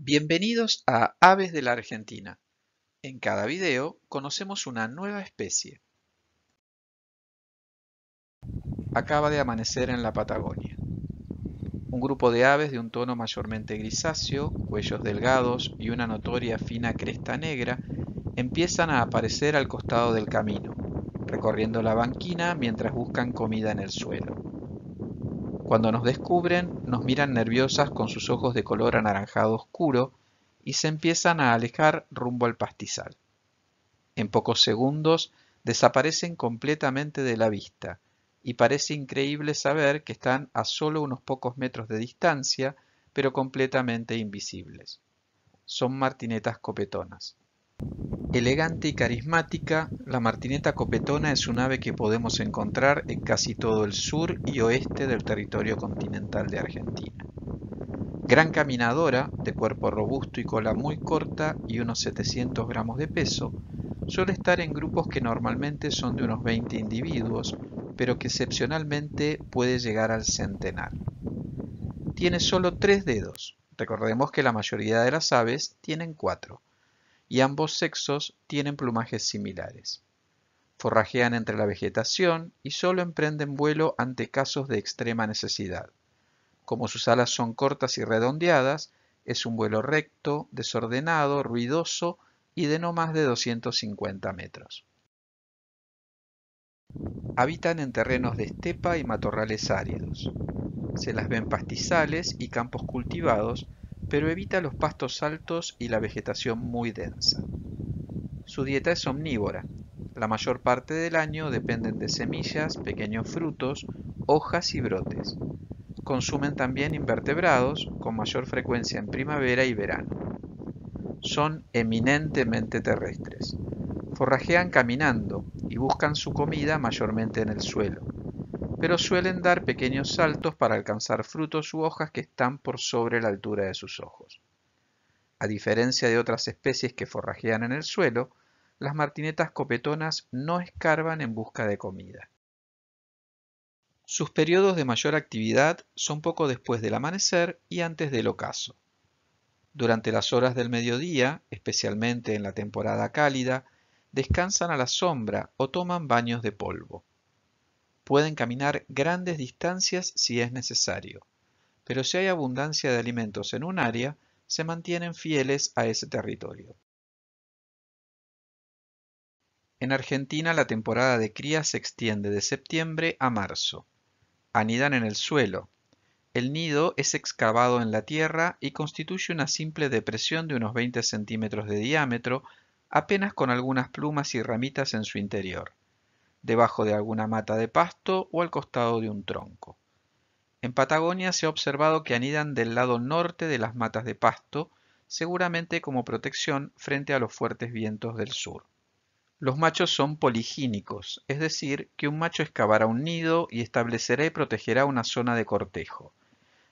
Bienvenidos a Aves de la Argentina. En cada video conocemos una nueva especie. Acaba de amanecer en la Patagonia. Un grupo de aves de un tono mayormente grisáceo, cuellos delgados y una notoria fina cresta negra empiezan a aparecer al costado del camino, recorriendo la banquina mientras buscan comida en el suelo. Cuando nos descubren, nos miran nerviosas con sus ojos de color anaranjado oscuro y se empiezan a alejar rumbo al pastizal. En pocos segundos desaparecen completamente de la vista, y parece increíble saber que están a solo unos pocos metros de distancia, pero completamente invisibles. Son martinetas copetonas. Elegante y carismática, la martineta copetona es un ave que podemos encontrar en casi todo el sur y oeste del territorio continental de Argentina. Gran caminadora, de cuerpo robusto y cola muy corta y unos 700 gramos de peso, suele estar en grupos que normalmente son de unos 20 individuos, pero que excepcionalmente puede llegar al centenar. Tiene solo tres dedos. Recordemos que la mayoría de las aves tienen cuatro y ambos sexos tienen plumajes similares. Forrajean entre la vegetación y solo emprenden vuelo ante casos de extrema necesidad. Como sus alas son cortas y redondeadas, es un vuelo recto, desordenado, ruidoso y de no más de 250 metros. Habitan en terrenos de estepa y matorrales áridos. Se las ven pastizales y campos cultivados pero evita los pastos altos y la vegetación muy densa. Su dieta es omnívora. La mayor parte del año dependen de semillas, pequeños frutos, hojas y brotes. Consumen también invertebrados, con mayor frecuencia en primavera y verano. Son eminentemente terrestres. Forrajean caminando y buscan su comida mayormente en el suelo pero suelen dar pequeños saltos para alcanzar frutos u hojas que están por sobre la altura de sus ojos. A diferencia de otras especies que forrajean en el suelo, las martinetas copetonas no escarban en busca de comida. Sus periodos de mayor actividad son poco después del amanecer y antes del ocaso. Durante las horas del mediodía, especialmente en la temporada cálida, descansan a la sombra o toman baños de polvo. Pueden caminar grandes distancias si es necesario, pero si hay abundancia de alimentos en un área, se mantienen fieles a ese territorio. En Argentina la temporada de cría se extiende de septiembre a marzo. Anidan en el suelo. El nido es excavado en la tierra y constituye una simple depresión de unos 20 centímetros de diámetro, apenas con algunas plumas y ramitas en su interior debajo de alguna mata de pasto o al costado de un tronco. En Patagonia se ha observado que anidan del lado norte de las matas de pasto, seguramente como protección frente a los fuertes vientos del sur. Los machos son poligínicos, es decir, que un macho excavará un nido y establecerá y protegerá una zona de cortejo.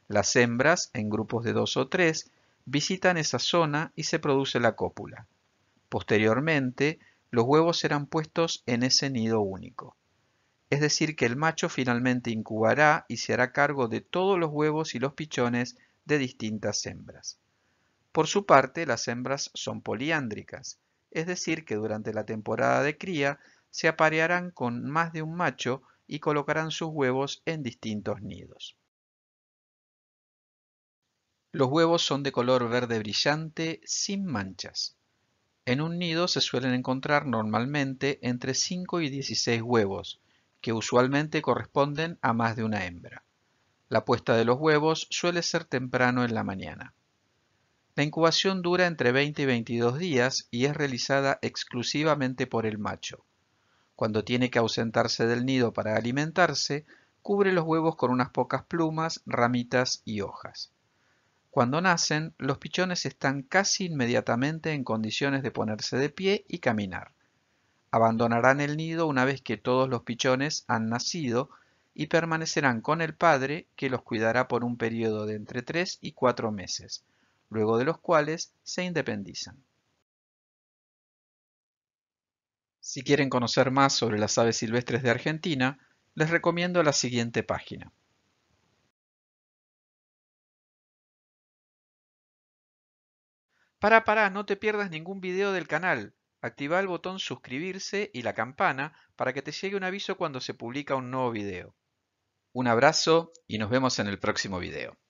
Las hembras, en grupos de dos o tres, visitan esa zona y se produce la cópula. Posteriormente, los huevos serán puestos en ese nido único. Es decir, que el macho finalmente incubará y se hará cargo de todos los huevos y los pichones de distintas hembras. Por su parte, las hembras son poliándricas, es decir, que durante la temporada de cría se aparearán con más de un macho y colocarán sus huevos en distintos nidos. Los huevos son de color verde brillante sin manchas. En un nido se suelen encontrar normalmente entre 5 y 16 huevos, que usualmente corresponden a más de una hembra. La puesta de los huevos suele ser temprano en la mañana. La incubación dura entre 20 y 22 días y es realizada exclusivamente por el macho. Cuando tiene que ausentarse del nido para alimentarse, cubre los huevos con unas pocas plumas, ramitas y hojas. Cuando nacen, los pichones están casi inmediatamente en condiciones de ponerse de pie y caminar. Abandonarán el nido una vez que todos los pichones han nacido y permanecerán con el padre que los cuidará por un periodo de entre 3 y 4 meses, luego de los cuales se independizan. Si quieren conocer más sobre las aves silvestres de Argentina, les recomiendo la siguiente página. Para, para, no te pierdas ningún video del canal. Activa el botón suscribirse y la campana para que te llegue un aviso cuando se publica un nuevo video. Un abrazo y nos vemos en el próximo video.